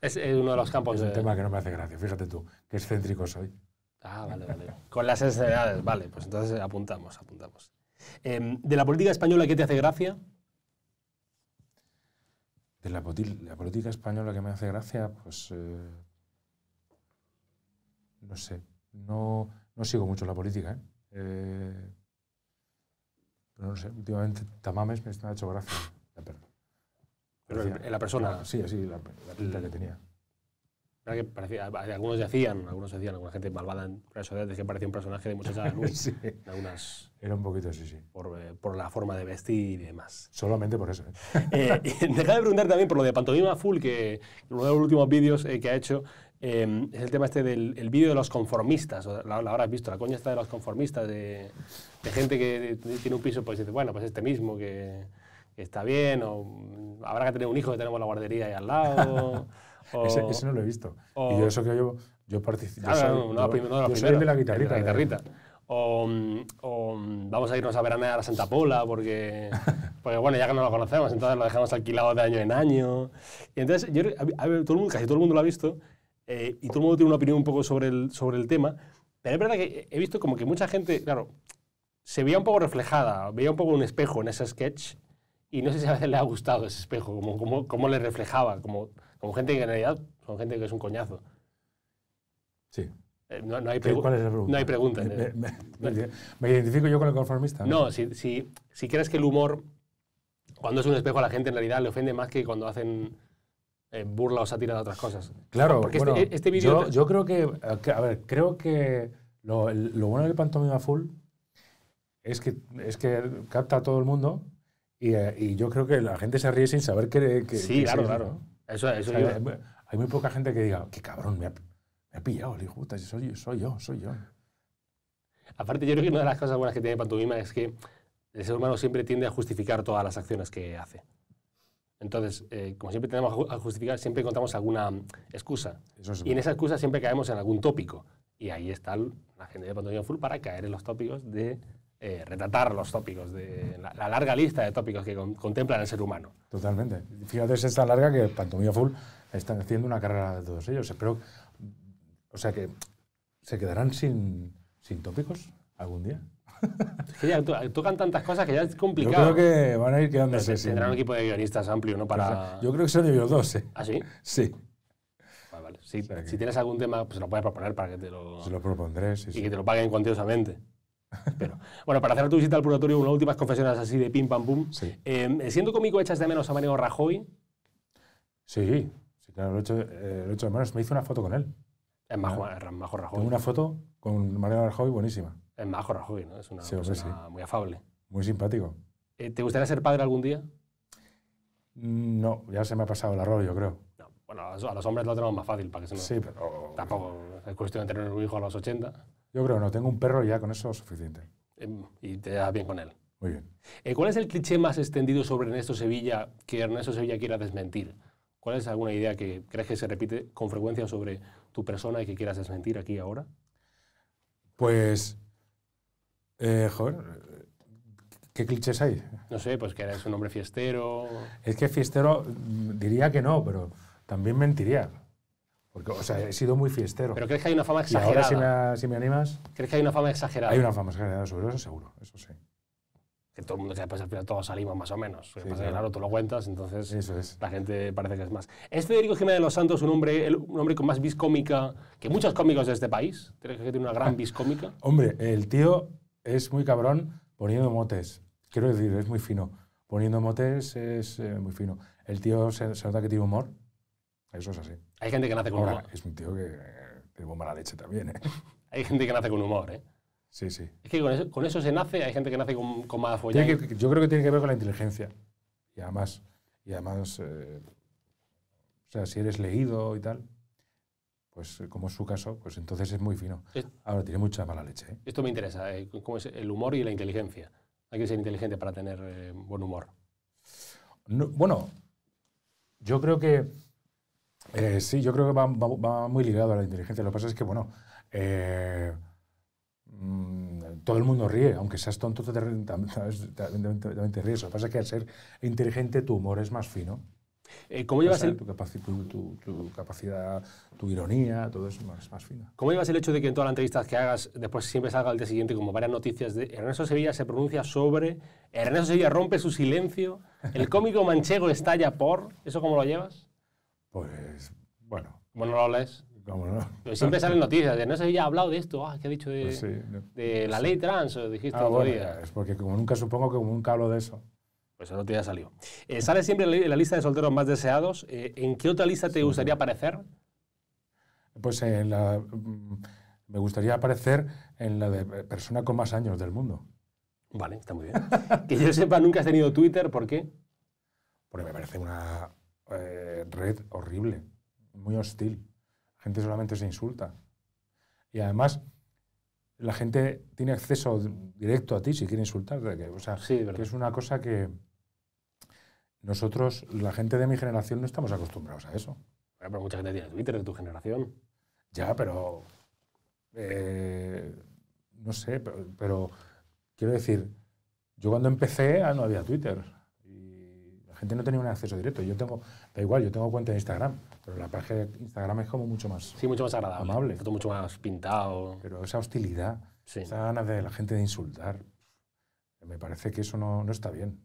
[SPEAKER 1] Es uno de los campos. Es un tema que no
[SPEAKER 2] me hace gracia, fíjate tú, que excéntrico soy.
[SPEAKER 1] Ah, vale, vale. Con las enfermedades, vale, pues entonces apuntamos, apuntamos. Em, ¿De la política española qué te hace gracia?
[SPEAKER 2] De la, la política española que me hace gracia, pues. Eh, no sé. No, sigo mucho la política, ¿eh? eh pero no sé, últimamente Tamames me ha hecho gracia. La perdón en, la persona. Sí, sí, así, la, que tenía.
[SPEAKER 1] Que parecía, algunos decían, algunos decían, alguna gente malvada en redes sociales que parecía un personaje de muchas Era un poquito sí, sí. Eh, por, la forma de vestir y demás. Solamente por eso. ¿eh? eh de preguntar también por lo de Pantomima Full, que uno de los últimos vídeos eh, que ha hecho em, es el tema este del vídeo de los conformistas. La, la habrás visto, la coña está de los conformistas, de, de gente que tiene un piso, pues dice, bueno, pues este mismo que está bien, o mm, habrá que tener un hijo que tenemos la guardería ahí al lado.
[SPEAKER 2] o, ese, no lo he visto. y yo eso que yo, yo participo. de la guitarrita. De la eh. guitarrita.
[SPEAKER 1] O, mm, mm, vamos a irnos a ver a Santa Pola porque, porque bueno, ya que no lo conocemos, entonces lo dejamos alquilado de año en año. Y entonces, todo el mundo, casi todo el mundo lo ha visto eh, y todo el mundo tiene una opinión un poco sobre el, sobre el tema, pero es verdad que he visto como que mucha gente, claro, se veía un poco reflejada, veía un poco un espejo en ese sketch y no sé si a veces le ha gustado ese espejo, como, como, le reflejaba, como, como gente que en realidad son gente que es un coñazo. Sí. Eh, no, hay pregunta? No hay eh.
[SPEAKER 2] Me, identifico yo con el conformista. No,
[SPEAKER 1] si, si, si, crees que el humor, cuando es un espejo a la gente, en realidad le ofende más que cuando hacen eh, burla o sátira de otras cosas. Claro, porque este, eh, este vídeo yo,
[SPEAKER 2] creo que, a ver, creo que lo, lo bueno del pantomima full es que, es que capta a todo el mundo eh, y, yo creo que la gente se ríe sin saber que... sí, claro, claro.
[SPEAKER 1] Eso, hay,
[SPEAKER 2] muy poca gente que diga, qué cabrón, me ha, pillado, le gusta, soy, soy yo, soy yo.
[SPEAKER 1] Aparte, yo creo que una de las cosas buenas que tiene Pantomima es que el ser humano siempre tiende a justificar todas las acciones que hace. Entonces, eh, como siempre tenemos a justificar, siempre encontramos alguna excusa. y en esa excusa siempre caemos en algún tópico. Y ahí está la gente de Pantomima Full para caer en los tópicos de eh, retratar los tópicos, de, la, larga lista de tópicos que contemplan el ser humano.
[SPEAKER 2] Totalmente. Fíjate, es tan larga que Pantomía Full están haciendo una carrera de todos ellos. Espero, o sea que, ¿se quedarán sin, sin tópicos algún día?
[SPEAKER 1] Es que ya tocan tantas cosas que ya es complicado. Yo creo que van a ir quedándose. Tendrán un equipo de guionistas amplio, Para... Pues, yo creo que son ellos dos, ¿eh? ¿Ah, sí? Si, tienes algún tema, pues lo puedes proponer para que te lo...
[SPEAKER 2] Se lo propondré,
[SPEAKER 1] Y que te lo paguen cuantiosamente bueno, para hacer tu visita al purgatorio, unas últimas confesiones así de pim pam pum. Sí. Eh, ¿Siendo cómico echas de menos a Mariano Rajoy?
[SPEAKER 2] Sí, sí, claro, lo echo, eh, de menos. Me hice una foto con él.
[SPEAKER 1] Ah. Es majo, Rajoy. Tengo una
[SPEAKER 2] foto con Mariano Rajoy buenísima.
[SPEAKER 1] Es majo Rajoy, ¿no? Es una persona muy
[SPEAKER 2] afable. Muy simpático.
[SPEAKER 1] Eh, ¿Te gustaría ser padre algún día?
[SPEAKER 2] No, ya se me ha pasado el arroyo, yo creo.
[SPEAKER 1] bueno, a los hombres lo tenemos más fácil para que se nos... Sí, pero... Tampoco es cuestión de tener un hijo a los 80.
[SPEAKER 2] Yo creo que no, tengo un perro ya con eso suficiente.
[SPEAKER 1] Em, y te das bien con él. Muy bien. Eh, ¿Cuál es el cliché más extendido sobre Ernesto Sevilla que Ernesto Sevilla quiera desmentir? ¿Cuál es alguna idea que crees que se repite con frecuencia sobre tu persona y que quieras desmentir aquí ahora?
[SPEAKER 2] Pues, eh, joder, ¿qué clichés hay?
[SPEAKER 1] No sé, pues que eres un hombre fiestero.
[SPEAKER 2] Es que fiestero diría que no, pero también mentiría. Porque, o sea, he sido muy fiestero. ¿Pero crees que hay una fama exagerada? si me, animas... ¿Crees que hay una fama
[SPEAKER 1] exagerada? Hay una fama
[SPEAKER 2] exagerada, sobre eso seguro, eso sí.
[SPEAKER 1] Que todo el mundo, que después al final todos salimos más o menos. pasa claro. tú lo cuentas, entonces la gente parece que es más. Es Federico Jiménez de los Santos un hombre, el, un hombre con más vis cómica que muchos cómicos de este país. ¿Crees que tiene una gran ah. vis cómica?
[SPEAKER 2] hombre, el tío es muy cabrón poniendo motes. Quiero decir, es muy fino. Poniendo motes es eh, muy fino. El tío se nota que tiene humor eso es así. Hay gente que nace con humor. Es un tío que tiene mala leche también, ¿eh? Hay gente que nace con humor, ¿eh? Sí, sí.
[SPEAKER 1] Es que con eso, se nace, hay gente que nace con, más mala
[SPEAKER 2] yo creo que tiene que ver con la inteligencia. Y además, y además eh, o sea, si eres leído y tal, pues eh, como es su caso, pues entonces es muy fino. Ahora, tiene mucha mala leche. ¿eh?
[SPEAKER 1] Esto me interesa, eh, cómo es el humor y la inteligencia. Hay que ser inteligente para tener
[SPEAKER 2] buen humor. bueno, yo creo que eh, sí, yo creo que va, muy ligado a la inteligencia. Lo que pasa es que, bueno, eh, mm, todo el mundo ríe, aunque seas tonto, te, ríes. Lo que pasa es que al ser inteligente tu humor es más fino. Eh, ¿Cómo llevas el... tu, capacidad, tu ironía, todo es más, fino.
[SPEAKER 1] ¿Cómo llevas el hecho de que en todas las entrevistas que hagas, después siempre salga el día siguiente como varias noticias de Ernesto Sevilla se pronuncia sobre, Ernesto Sevilla rompe su silencio, el cómico manchego estalla por, ¿eso cómo lo llevas? Pues, bueno. bueno no lo lees? ¿Cómo no? Pues siempre salen noticias de no sé si hablado de esto, ah, que ha dicho de, pues la ley trans, o dijiste ah, otro Es
[SPEAKER 2] porque como nunca supongo que como nunca hablo de eso. Pues eso no te ha salido.
[SPEAKER 1] Eh, sale siempre la lista de solteros más deseados. Eh, ¿En qué otra lista te gustaría aparecer?
[SPEAKER 2] Pues en la, mm, me gustaría aparecer en la de persona con más años del mundo.
[SPEAKER 1] Vale, está muy bien. que yo sepa, nunca has tenido Twitter, ¿por qué?
[SPEAKER 2] Porque me parece una eh, red horrible, muy hostil. La gente solamente se insulta. Y además, la gente tiene acceso directo a ti si quiere insultarte. o sea, sí, que es una cosa que nosotros, la gente de mi generación, no estamos acostumbrados a eso.
[SPEAKER 1] Pero mucha gente tiene Twitter de tu generación. Ya, pero.
[SPEAKER 2] Eh, no sé, pero, quiero decir, yo cuando empecé ah, no había Twitter no tenía un acceso directo. Yo tengo, da igual, yo tengo cuenta de Instagram, pero la página de Instagram es como mucho más... Sí, mucho más agradable. Amable. Todo mucho más pintado. Pero esa hostilidad, esa ganas de la gente de insultar, me parece que eso no, está bien.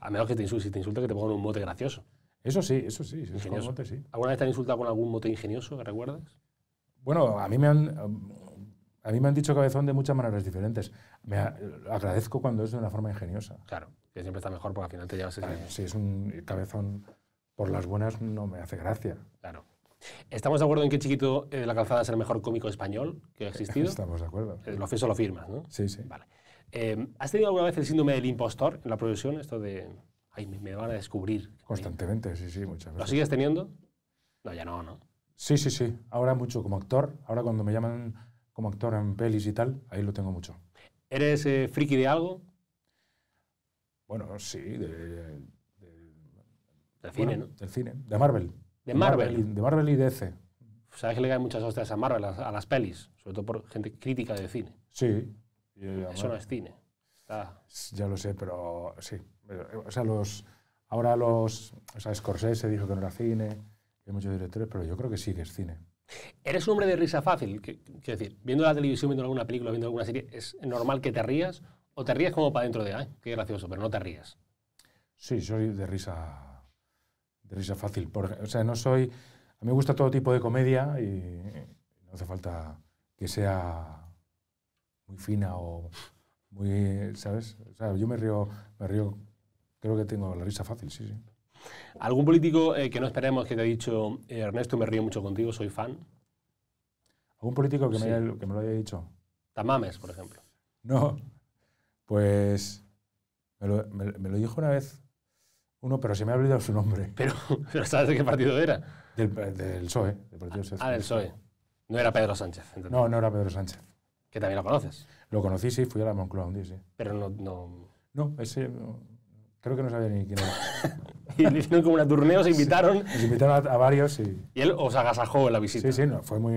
[SPEAKER 1] A menos que te insulte, te que te pongan un mote gracioso. Eso sí, eso sí. sí. ¿Alguna vez te han insultado con algún mote ingenioso que recuerdas?
[SPEAKER 2] Bueno, a mí me han. A mí me han dicho cabezón de muchas maneras diferentes. Me agradezco cuando es de una forma ingeniosa. Claro, que siempre está mejor porque al final te llevas ese... Si es un cabezón por las buenas, no me hace gracia. Claro.
[SPEAKER 1] ¿Estamos de acuerdo en que Chiquito de eh, la Calzada es el mejor cómico español que ha existido? Estamos de acuerdo. Eh, lo, lo firmas, ¿no? Sí, sí. Vale. Eh, ¿Has tenido alguna vez el síndrome del impostor en la producción? Esto de, ay, me, van a descubrir.
[SPEAKER 2] Constantemente,
[SPEAKER 1] sí, sí, muchas veces. ¿Lo sigues teniendo? No, ya no, ¿no?
[SPEAKER 2] Sí, sí, sí. Ahora mucho como actor. Ahora cuando me llaman como actor en pelis y tal, ahí lo tengo mucho. ¿Eres eh, friki de algo? Bueno, sí, de... cine, ¿no? Del cine, de Marvel. ¿De Marvel? de Marvel y de DC.
[SPEAKER 1] Sabes que le caen muchas hostias a Marvel, a, las pelis, sobre todo por gente crítica de cine. Sí. Eso no es cine.
[SPEAKER 2] Ya lo sé, pero sí. O sea, los... Ahora los... O sea, Scorsese dijo que no era cine, hay muchos directores, pero yo creo que sí que es cine.
[SPEAKER 1] Eres un hombre de risa fácil. Quiero decir, viendo la televisión, viendo alguna película, viendo alguna serie, ¿es normal que te rías? ¿O te rías como para dentro de, ay, qué gracioso, pero no te
[SPEAKER 2] rías? Sí, soy de risa, de risa fácil. o sea, no soy. A mí me gusta todo tipo de comedia y no hace falta que sea muy fina o muy. ¿Sabes? O sea, yo me río, me río. Creo que tengo la risa fácil, sí, sí.
[SPEAKER 1] ¿Algún político eh, que no esperemos que te ha dicho, eh, Ernesto, me río mucho contigo, soy fan?
[SPEAKER 2] ¿Algún político que, me, que me lo haya dicho?
[SPEAKER 1] Tamames, por ejemplo.
[SPEAKER 2] No, pues me lo, dijo una vez uno, pero se me ha olvidado su nombre. Pero, ¿sabes de qué partido era? Del, del PSOE. Del partido ah, ah del PSOE.
[SPEAKER 1] No era Pedro Sánchez. No, no era
[SPEAKER 2] Pedro Sánchez. Que también lo conoces. Lo conocí, sí, fui a la Moncloa un día, sí. Pero no... No, no ese... Creo que no sabía ni quién era. y hicieron como una turneo, se invitaron. Se invitaron a, varios y... Y él os agasajó en la visita. Sí, sí, fue muy,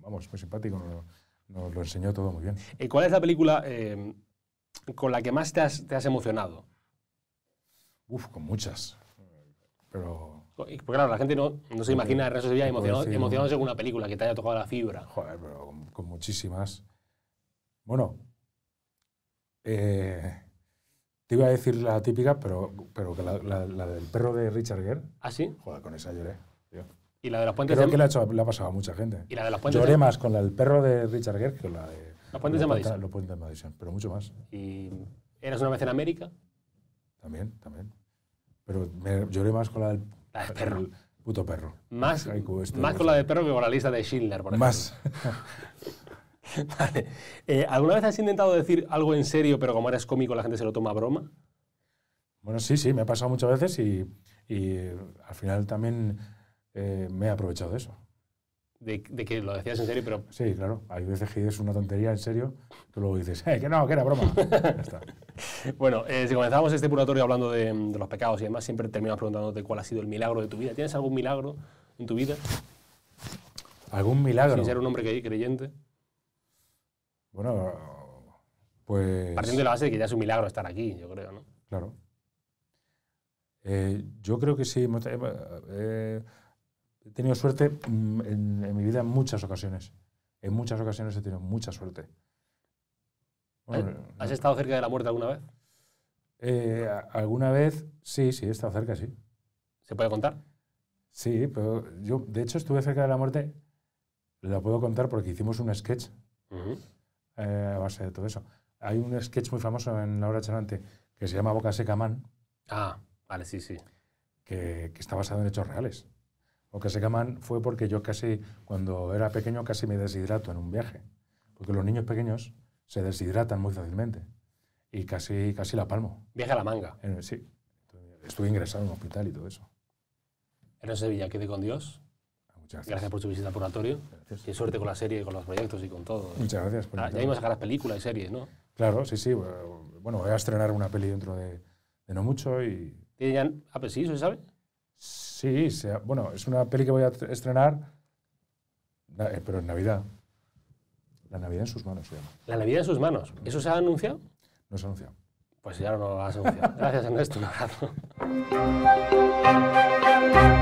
[SPEAKER 2] vamos, muy simpático, nos, lo enseñó todo muy bien.
[SPEAKER 1] ¿Y eh, cuál es la película eh, con la que más te has, te has, emocionado? Uf, con
[SPEAKER 2] muchas, pero... Porque claro, la gente no, no se imagina el resto de emocionado, según una
[SPEAKER 1] película que te haya tocado la fibra. Joder, pero con,
[SPEAKER 2] con muchísimas. Bueno, eh, te iba a decir la típica, pero, pero que la, del perro de Richard Gere. ¿Ah, sí? Joder, con esa lloré.
[SPEAKER 1] Y la de los puentes Creo que la
[SPEAKER 2] ha, ha, pasado a mucha gente. ¿Y la de las puentes Lloré más con la del perro de Richard Gere que con la de... Los puentes de Madison. Los puentes de Madison, pero mucho más. ¿Y eras una vez en América? También, también. Pero lloré más con la del... perro. puto perro. Más, este más con
[SPEAKER 1] la del perro que con la lista de Schindler, por ejemplo. Más. vale. Eh, ¿Alguna vez has intentado decir algo en serio, pero como eres cómico la gente se lo toma a broma?
[SPEAKER 2] Bueno, sí, sí, me ha pasado muchas veces y, eh, al final también eh, me he aprovechado de eso.
[SPEAKER 1] De, que lo decías en serio, pero...
[SPEAKER 2] Sí, claro. Hay veces que es una tontería en serio, tú luego dices, eh, que no, que era broma.
[SPEAKER 1] Bueno, si comenzamos este purgatorio hablando de, los pecados y demás, siempre terminamos preguntándote cuál ha sido el milagro de tu vida. ¿Tienes algún milagro en tu vida?
[SPEAKER 2] ¿Algún milagro? Sin ser
[SPEAKER 1] un hombre creyente.
[SPEAKER 2] Bueno, pues... Partiendo de la base de que ya es
[SPEAKER 1] un milagro estar aquí, yo creo, ¿no?
[SPEAKER 2] Claro. Eh, yo creo que sí. Eh, eh, he tenido suerte mm, en, mi vida en muchas ocasiones. En muchas ocasiones he tenido mucha suerte.
[SPEAKER 1] ¿Has estado cerca de la muerte alguna vez?
[SPEAKER 2] alguna vez, sí, sí, he estado cerca, sí. ¿Se puede contar? Sí, pero yo, de hecho, estuve cerca de la muerte. La puedo contar porque hicimos un sketch. Eh, a base de todo eso. Hay un sketch muy famoso en La Hora Chalante que se llama Boca Seca Man. Ah, vale, sí, sí. Que, está basado en hechos reales. Boca Seca Man fue porque yo casi, cuando era pequeño, casi me deshidrato en un viaje. Porque los niños pequeños se deshidratan muy fácilmente. Y casi, casi la palmo.
[SPEAKER 1] Viaje a la manga.
[SPEAKER 2] Eh, sí. Estuve ingresado en un hospital y todo eso.
[SPEAKER 1] ¿Era Sevilla? ¿Quede con Dios? gracias. por su visita al purgatorio. Qué suerte con la serie, con los proyectos y con todo. Muchas gracias. Por ah, ya iba a sacar películas y series, ¿no?
[SPEAKER 2] Claro, sí, sí. Bueno, voy a estrenar una peli dentro de, no mucho y... ¿Tiene ya ah, pues sí, se sabe? Sí, bueno, es una peli que voy a estrenar, eh, pero en Navidad. La Navidad en sus manos se
[SPEAKER 1] La Navidad en sus manos. ¿Eso se ha anunciado? No se ha anunciado. Pues ya no lo has anunciado. Gracias, Ernesto. Un abrazo.